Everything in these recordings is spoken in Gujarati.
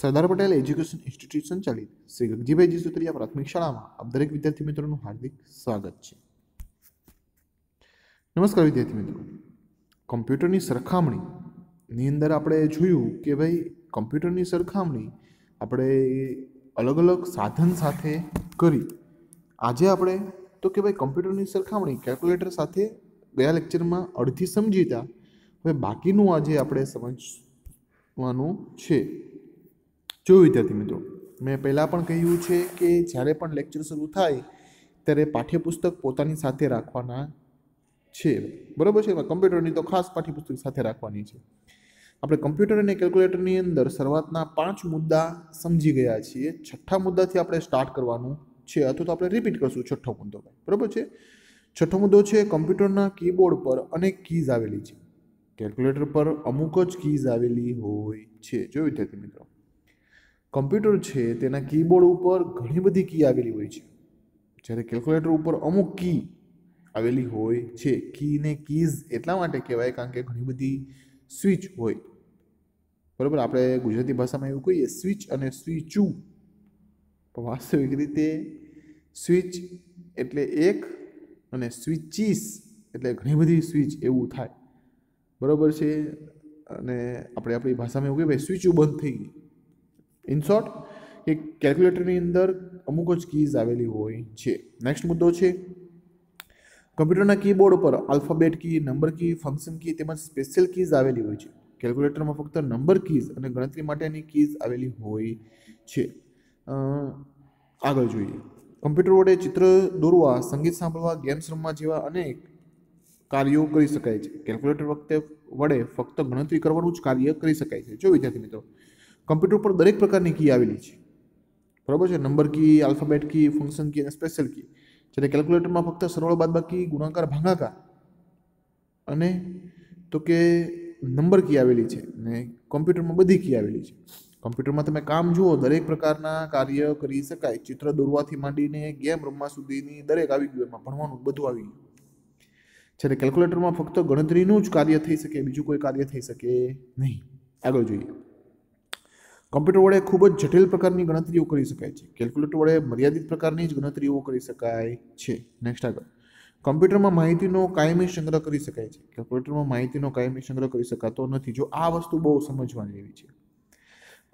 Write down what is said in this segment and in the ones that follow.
સરદાર પટેલ એજ્યુકેશન ઇન્સ્ટિટ્યુશન સંચાલિત શ્રી ગગજીભાઈ જીસુતરિયા પ્રાથમિક શાળામાં આપ દરેક વિદ્યાર્થી મિત્રોનું હાર્દિક સ્વાગત છે નમસ્કાર વિદ્યાર્થી મિત્રો કમ્પ્યુટરની સરખામણીની અંદર આપણે જોયું કે ભાઈ કમ્પ્યુટરની સરખામણી આપણે અલગ અલગ સાધન સાથે કરી આજે આપણે તો કે ભાઈ કમ્પ્યુટરની સરખામણી કેલ્ક્યુલેટર સાથે ગયા લેક્ચરમાં અડધી સમજીતા હવે બાકીનું આજે આપણે સમજવાનું છે જો વિદ્યાર્થી મિત્રો મેં પહેલાં પણ કહ્યું છે કે જ્યારે પણ લેક્ચર શરૂ થાય ત્યારે પાઠ્યપુસ્તક પોતાની સાથે રાખવાના છે બરાબર છે કમ્પ્યુટરની તો ખાસ પાઠ્યપુસ્તક સાથે રાખવાની છે આપણે કમ્પ્યુટર અને કેલ્ક્યુલેટરની અંદર શરૂઆતના પાંચ મુદ્દા સમજી ગયા છીએ છઠ્ઠા મુદ્દાથી આપણે સ્ટાર્ટ કરવાનું છે અથવા તો આપણે રિપીટ કરશું છઠ્ઠો મુદ્દો બરાબર છે છઠ્ઠો મુદ્દો છે કમ્પ્યુટરના કીબોર્ડ પર અનેક કીઝ આવેલી છે કેલ્ક્યુલેટર પર અમુક જ કીઝ આવેલી હોય છે જો વિદ્યાર્થી મિત્રો કમ્પ્યુટર છે તેના કીબોર્ડ ઉપર ઘણી બધી કી આવેલી હોય છે જ્યારે કેલ્ક્યુલેટર ઉપર અમુક કી આવેલી હોય છે કીને કીઝ એટલા માટે કહેવાય કારણ કે ઘણી બધી સ્વિચ હોય બરાબર આપણે ગુજરાતી ભાષામાં એવું કહીએ સ્વિચ અને સ્વિચુ વાસ્તવિક રીતે સ્વિચ એટલે એક અને સ્વિચીસ એટલે ઘણી બધી સ્વિચ એવું થાય બરાબર છે અને આપણે આપણી ભાષામાં એવું કહીએ ભાઈ સ્વિચું બંધ થઈ ગઈ ઇન શોર્ટ કે કેલ્ક્યુલેટરની અંદર અમુક જ કીઝ આવેલી હોય છે નેક્સ્ટ મુદ્દો છે કમ્પ્યુટરના કીબોર્ડ ઉપર alphabet key number key function key તેમજ સ્પેશિયલ કીઝ આવેલી હોય છે કેલ્ક્યુલેટરમાં ફક્ત નંબર કીઝ અને ગણતરી માટેની કીઝ આવેલી હોય છે આગળ જોઈએ કમ્પ્યુટર વડે ચિત્ર દોરવા સંગીત સાંભળવા ગેમ્સ રમવા જેવા અનેક કાર્યો કરી શકાય છે કેલ્ક્યુલેટર વખતે વડે ફક્ત ગણતરી કરવાનું જ કાર્ય કરી શકાય છે જો વિદ્યાર્થી મિત્રો કમ્પ્યુટર પર દરેક પ્રકારની કી આવેલી છે બરાબર છે number key alphabet key function key અને સ્પેશિયલ કી જ્યારે કેલ્ક્યુલેટરમાં ફક્ત સરળ બાદબાકી ગુણાકાર ભાગાકાર અને તો કે નંબર કી આવેલી છે ને કોમ્પ્યુટરમાં બધી કી આવેલી છે કોમ્પ્યુટરમાં તમે કામ જુઓ દરેક પ્રકારના કાર્ય કરી શકાય ચિત્ર દોરવાથી માંડીને ગેમ રમવા સુધીની દરેક આવી ગયું એમાં ભણવાનું બધું આવી ગયું જ્યારે કેલ્ક્યુલેટરમાં ફક્ત ગણતરીનું જ કાર્ય થઈ શકે બીજું કોઈ કાર્ય થઈ શકે નહીં આગળ જોઈએ કમ્પ્યુટર વડે ખૂબ જ જટિલ પ્રકારની ગણતરીઓ કરી શકાય છે કેલ્ક્યુલેટર વડે મર્યાદિત પ્રકારની જ ગણતરીઓ કરી શકાય છે નેક્સ્ટ આગળ કમ્પ્યુટરમાં માહિતીનો કાયમી સંગ્રહ કરી શકાય છે કેલ્ક્યુલેટરમાં માહિતીનો કાયમી સંગ્રહ કરી શકાતો નથી જો આ વસ્તુ બહુ સમજવાની એવી છે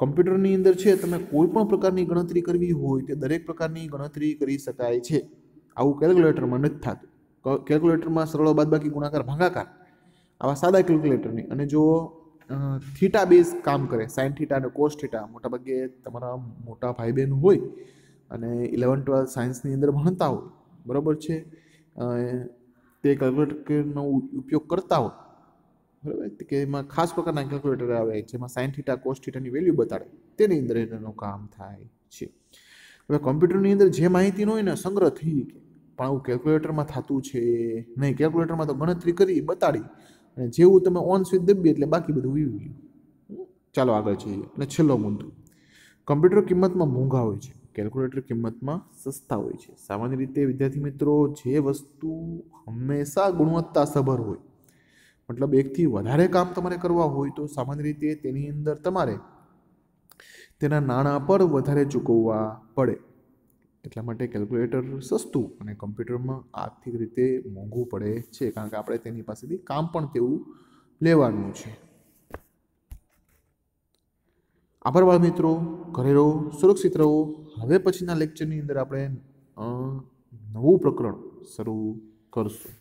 કમ્પ્યુટરની અંદર છે તમે કોઈ પણ પ્રકારની ગણતરી કરવી હોય તે દરેક પ્રકારની ગણતરી કરી શકાય છે આવું કેલ્ક્યુલેટરમાં નથી થતું કેલ્ક્યુલેટરમાં સરળ બાદબાકી ગુણાકાર ભાગાકાર આવા સાદા કેલ્ક્યુલેટરની અને જો થીટા બેઝ કામ કરે સાઇન થીટા અને કોસ થીટા મોટાભાગે તમારા મોટા ભાઈ બહેન હોય અને ઇલેવન ટ્વેલ્થ સાયન્સની અંદર ભણતા હોય બરાબર છે તે કેલ્ક્યુલેટરનો ઉપયોગ કરતા હોય બરાબર કે એમાં ખાસ પ્રકારના કેલ્ક્યુલેટર આવે જેમાં સાઇન થીટા કોસ થીટાની વેલ્યુ બતાડે તેની અંદર એનું કામ થાય છે હવે કોમ્પ્યુટરની અંદર જે માહિતીનો હોય ને સંગ્રહ થઈ શકે પણ આવું કેલ્ક્યુલેટરમાં થતું છે નહીં કેલ્ક્યુલેટરમાં તો ગણતરી કરી બતાડી અને જેવું તમે ઓન સ્વિચ દબીએ એટલે બાકી બધું વીવી ગયું ચાલો આગળ જઈએ અને છેલ્લો મુદ્દો કમ્પ્યુટર કિંમતમાં મોંઘા હોય છે કેલ્ક્યુલેટર કિંમતમાં સસ્તા હોય છે સામાન્ય રીતે વિદ્યાર્થી મિત્રો જે વસ્તુ હંમેશા ગુણવત્તાસભર હોય મતલબ એકથી વધારે કામ તમારે કરવા હોય તો સામાન્ય રીતે તેની અંદર તમારે તેના નાણાં પર વધારે ચૂકવવા પડે એટલા માટે કેલ્ક્યુલેટર સસ્તું અને કમ્પ્યુટરમાં આર્થિક રીતે મોંઘું પડે છે કારણ કે આપણે તેની પાસેથી કામ પણ તેવું લેવાનું છે આભાર મિત્રો ઘરે રહો સુરક્ષિત રહો હવે પછીના લેક્ચરની અંદર આપણે નવું પ્રકરણ શરૂ કરશું